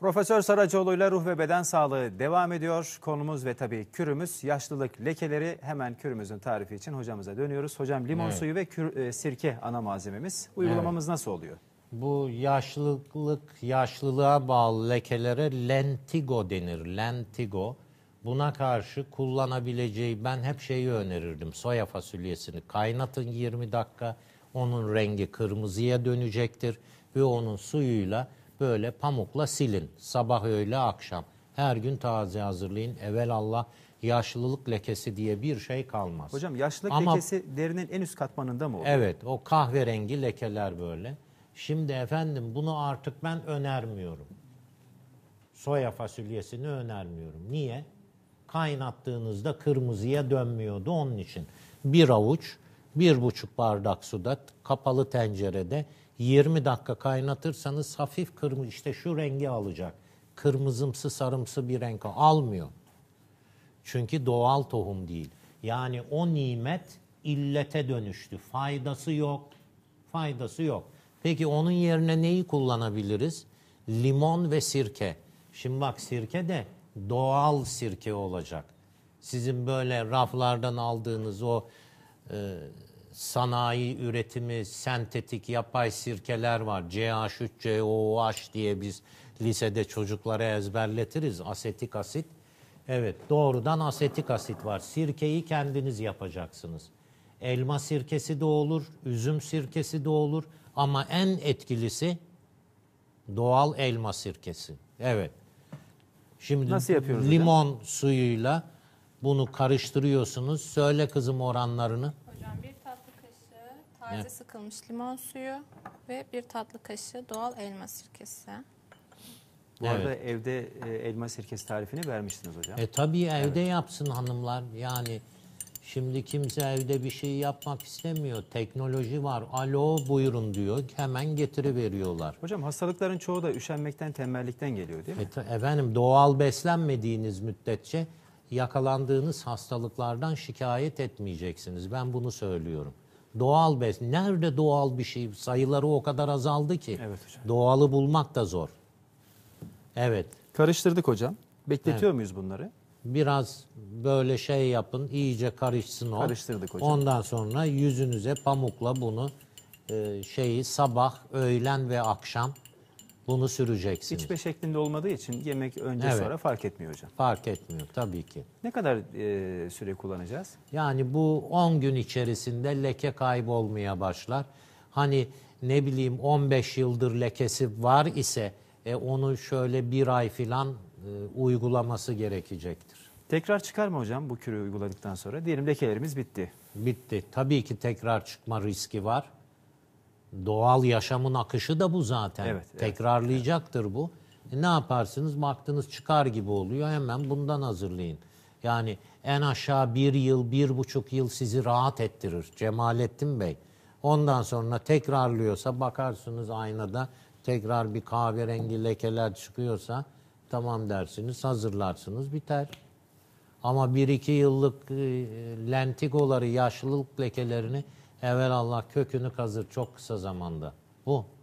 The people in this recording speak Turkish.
Profesör Saracoğlu ile ruh ve beden sağlığı devam ediyor. Konumuz ve tabii kürümüz yaşlılık lekeleri. Hemen kürümüzün tarifi için hocamıza dönüyoruz. Hocam limon evet. suyu ve kür, e, sirke ana malzememiz. Uygulamamız evet. nasıl oluyor? Bu yaşlılık, yaşlılığa bağlı lekelere lentigo denir. Lentigo. Buna karşı kullanabileceği ben hep şeyi önerirdim. Soya fasulyesini kaynatın 20 dakika. Onun rengi kırmızıya dönecektir ve onun suyuyla böyle pamukla silin. Sabah öğle akşam. Her gün taze hazırlayın. Allah yaşlılık lekesi diye bir şey kalmaz. Hocam yaşlılık Ama, lekesi derinin en üst katmanında mı? Oluyor? Evet o kahverengi lekeler böyle. Şimdi efendim bunu artık ben önermiyorum. Soya fasulyesini önermiyorum. Niye? Kaynattığınızda kırmızıya dönmüyordu onun için. Bir avuç bir buçuk bardak suda kapalı tencerede 20 dakika kaynatırsanız hafif kırmızı işte şu rengi alacak. Kırmızımsı sarımsı bir renk almıyor. Çünkü doğal tohum değil. Yani o nimet illete dönüştü. Faydası yok. Faydası yok. Peki onun yerine neyi kullanabiliriz? Limon ve sirke. Şimdi bak sirke de doğal sirke olacak. Sizin böyle raflardan aldığınız o e, sanayi üretimi, sentetik yapay sirkeler var. CH3, COOH diye biz lisede çocuklara ezberletiriz. Asetik asit. Evet doğrudan asetik asit var. Sirkeyi kendiniz yapacaksınız. Elma sirkesi de olur, üzüm sirkesi de olur. Ama en etkilisi doğal elma sirkesi. Evet. Şimdi Nasıl yapıyoruz limon hocam? suyuyla bunu karıştırıyorsunuz. Söyle kızım oranlarını. Taze evet. sıkılmış limon suyu ve bir tatlı kaşığı doğal elma sirkesi. Bu evet. arada evde e, elma sirkesi tarifini vermiştiniz hocam. E tabii evde evet. yapsın hanımlar. Yani şimdi kimse evde bir şey yapmak istemiyor. Teknoloji var. Alo buyurun diyor. Hemen getiriveriyorlar. Hocam hastalıkların çoğu da üşenmekten, tembellikten geliyor değil mi? E, efendim doğal beslenmediğiniz müddetçe yakalandığınız hastalıklardan şikayet etmeyeceksiniz. Ben bunu söylüyorum. Doğal bes. Nerede doğal bir şey? Sayıları o kadar azaldı ki. Evet hocam. Doğalı bulmak da zor. Evet. Karıştırdık hocam. Bekletiyor evet. muyuz bunları? Biraz böyle şey yapın, iyice karışsın o. Karıştırdık hocam. Ondan sonra yüzünüze pamukla bunu e, şeyi sabah, öğlen ve akşam bunu süreceksiniz. İçme şeklinde olmadığı için yemek önce evet. sonra fark etmiyor hocam. Fark etmiyor tabii ki. Ne kadar e, süre kullanacağız? Yani bu 10 gün içerisinde leke kaybolmaya başlar. Hani ne bileyim 15 yıldır lekesi var ise e, onu şöyle bir ay filan e, uygulaması gerekecektir. Tekrar çıkar mı hocam bu kürü uyguladıktan sonra? Diyelim lekelerimiz bitti. Bitti. Tabii ki tekrar çıkma riski var. Doğal yaşamın akışı da bu zaten. Evet, Tekrarlayacaktır evet. bu. E ne yaparsınız? Baktınız çıkar gibi oluyor. Hemen bundan hazırlayın. Yani en aşağı bir yıl, bir buçuk yıl sizi rahat ettirir Cemalettin Bey. Ondan sonra tekrarlıyorsa bakarsınız aynada tekrar bir kahverengi lekeler çıkıyorsa tamam dersiniz, hazırlarsınız, biter. Ama bir iki yıllık e, lentigoları, yaşlılık lekelerini Evelallah kökünü kazır çok kısa zamanda. Bu.